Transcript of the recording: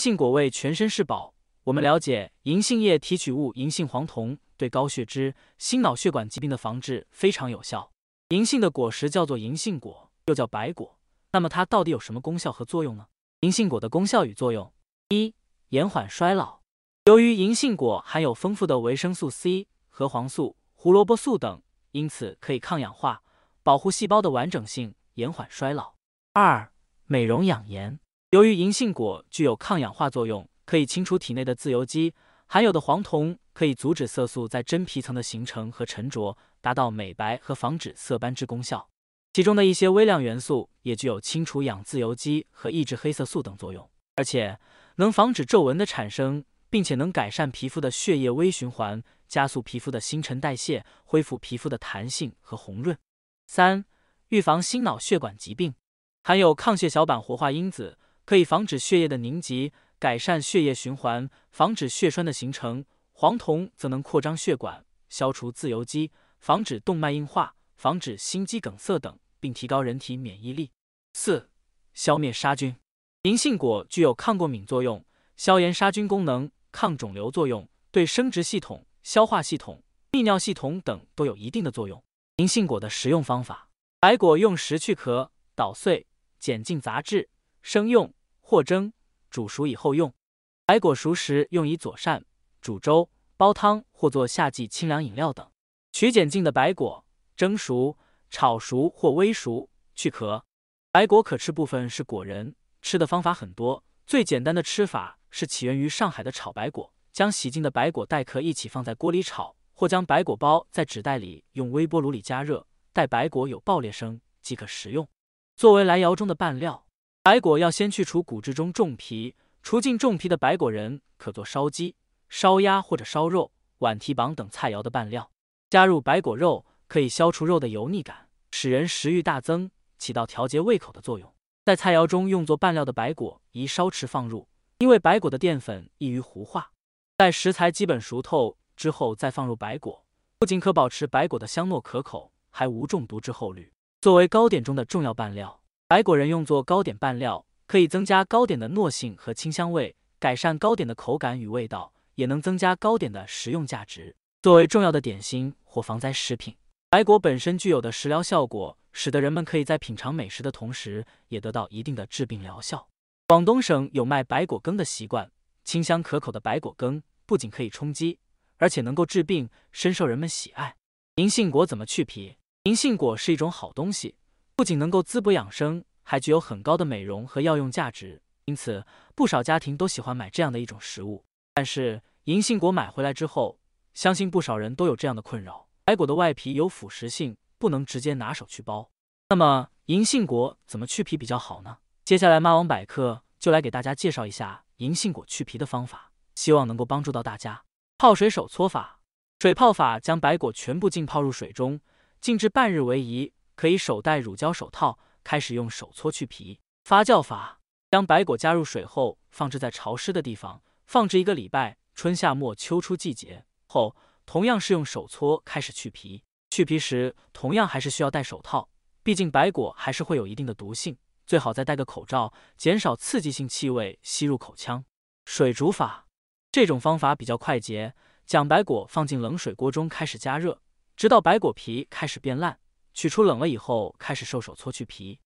杏果味全身是宝。我们了解银杏叶提取物银杏黄酮对高血脂、心脑血管疾病的防治非常有效。银杏的果实叫做银杏果，又叫白果。那么它到底有什么功效和作用呢？银杏果的功效与作用：一、延缓衰老。由于银杏果含有丰富的维生素 C、核黄素、胡萝卜素等，因此可以抗氧化，保护细胞的完整性，延缓衰老。二、美容养颜。由于银杏果具有抗氧化作用，可以清除体内的自由基，含有的黄酮可以阻止色素在真皮层的形成和沉着，达到美白和防止色斑之功效。其中的一些微量元素也具有清除氧自由基和抑制黑色素等作用，而且能防止皱纹的产生，并且能改善皮肤的血液微循环，加速皮肤的新陈代谢，恢复皮肤的弹性和红润。三、预防心脑血管疾病，含有抗血小板活化因子。可以防止血液的凝集，改善血液循环，防止血栓的形成。黄酮则能扩张血管，消除自由基，防止动脉硬化，防止心肌梗塞等，并提高人体免疫力。四、消灭杀菌。银杏果具有抗过敏作用、消炎杀菌功能、抗肿瘤作用，对生殖系统、消化系统、泌尿系统等都有一定的作用。银杏果的食用方法：白果用石去壳，捣碎，剪净杂质，生用。或蒸煮熟以后用，白果熟食用以佐膳、煮粥、煲汤或做夏季清凉饮料等。取碱净的白果，蒸熟、炒熟或微熟去壳，白果可吃部分是果仁，吃的方法很多。最简单的吃法是起源于上海的炒白果，将洗净的白果带壳一起放在锅里炒，或将白果包在纸袋里用微波炉里加热，待白果有爆裂声即可食用。作为来肴中的拌料。白果要先去除骨质中重皮，除尽重皮的白果仁可做烧鸡、烧鸭或者烧肉、碗蹄膀等菜肴的拌料。加入白果肉可以消除肉的油腻感，使人食欲大增，起到调节胃口的作用。在菜肴中用作拌料的白果宜稍迟放入，因为白果的淀粉易于糊化。在食材基本熟透之后再放入白果，不仅可保持白果的香糯可口，还无中毒之后率。作为糕点中的重要拌料。白果仁用作糕点拌料，可以增加糕点的糯性和清香味，改善糕点的口感与味道，也能增加糕点的食用价值。作为重要的点心或防灾食品，白果本身具有的食疗效果，使得人们可以在品尝美食的同时，也得到一定的治病疗效。广东省有卖白果羹的习惯，清香可口的白果羹不仅可以充饥，而且能够治病，深受人们喜爱。银杏果怎么去皮？银杏果是一种好东西。不仅能够滋补养生，还具有很高的美容和药用价值，因此不少家庭都喜欢买这样的一种食物。但是银杏果买回来之后，相信不少人都有这样的困扰：白果的外皮有腐蚀性，不能直接拿手去剥。那么银杏果怎么去皮比较好呢？接下来妈王百科就来给大家介绍一下银杏果去皮的方法，希望能够帮助到大家。泡水手搓法：水泡法将白果全部浸泡入水中，静置半日为宜。可以手戴乳胶手套，开始用手搓去皮。发酵法：将白果加入水后，放置在潮湿的地方，放置一个礼拜。春夏末秋初季节后，同样是用手搓开始去皮。去皮时，同样还是需要戴手套，毕竟白果还是会有一定的毒性，最好再戴个口罩，减少刺激性气味吸入口腔。水煮法：这种方法比较快捷，将白果放进冷水锅中开始加热，直到白果皮开始变烂。取出冷了以后，开始瘦手搓去皮。